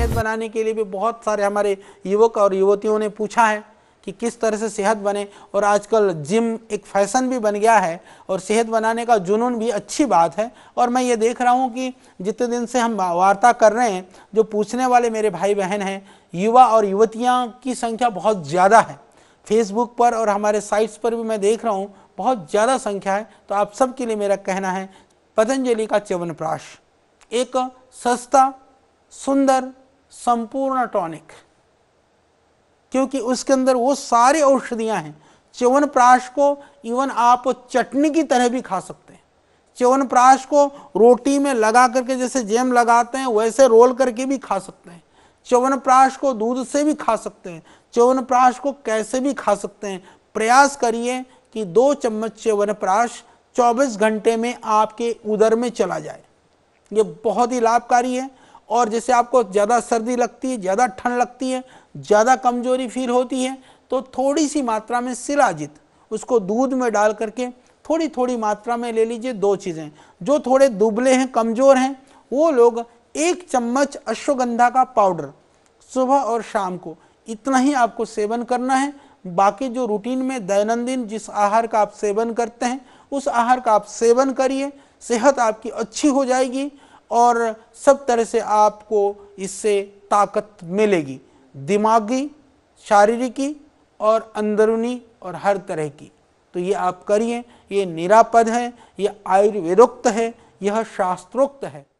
सेहत बनाने के लिए भी बहुत सारे हमारे युवक और युवतियों ने पूछा है कि किस तरह से सेहत बने और आजकल जिम एक फैशन भी बन गया है और सेहत बनाने का जुनून भी अच्छी बात है और मैं ये देख रहा हूँ कि जितने दिन से हम वार्ता कर रहे हैं जो पूछने वाले मेरे भाई बहन हैं युवा और युवतियाँ की संख्या बहुत ज़्यादा है फेसबुक पर और हमारे साइट्स पर भी मैं देख रहा हूँ बहुत ज़्यादा संख्या है तो आप सबके लिए मेरा कहना है पतंजलि का च्यवनप्राश एक सस्ता सुंदर संपूर्ण टॉनिक क्योंकि उसके अंदर वो सारी औषधियां हैं च्यवन प्राश को इवन आप चटनी की तरह भी खा सकते हैं च्यवन प्राश को रोटी में लगा करके जैसे जैम लगाते हैं वैसे रोल करके भी खा सकते हैं च्यवन प्राश को दूध से भी खा सकते हैं च्यवन प्राश को कैसे भी खा सकते हैं प्रयास करिए कि दो चम्मच च्यवन प्राश चौबीस घंटे में आपके उदर में चला जाए ये बहुत ही लाभकारी है और जैसे आपको ज़्यादा सर्दी लगती है ज़्यादा ठंड लगती है ज़्यादा कमजोरी फील होती है तो थोड़ी सी मात्रा में सिराजित उसको दूध में डाल करके थोड़ी थोड़ी मात्रा में ले लीजिए दो चीज़ें जो थोड़े दुबले हैं कमज़ोर हैं वो लोग एक चम्मच अश्वगंधा का पाउडर सुबह और शाम को इतना ही आपको सेवन करना है बाकी जो रूटीन में दैनंदिन जिस आहार का आप सेवन करते हैं उस आहार का आप सेवन करिए सेहत आपकी अच्छी हो जाएगी और सब तरह से आपको इससे ताकत मिलेगी दिमागी शारीरिकी और अंदरूनी और हर तरह की तो ये आप करिए ये निरापद है ये आयुर्वेदोक्त है यह शास्त्रोक्त है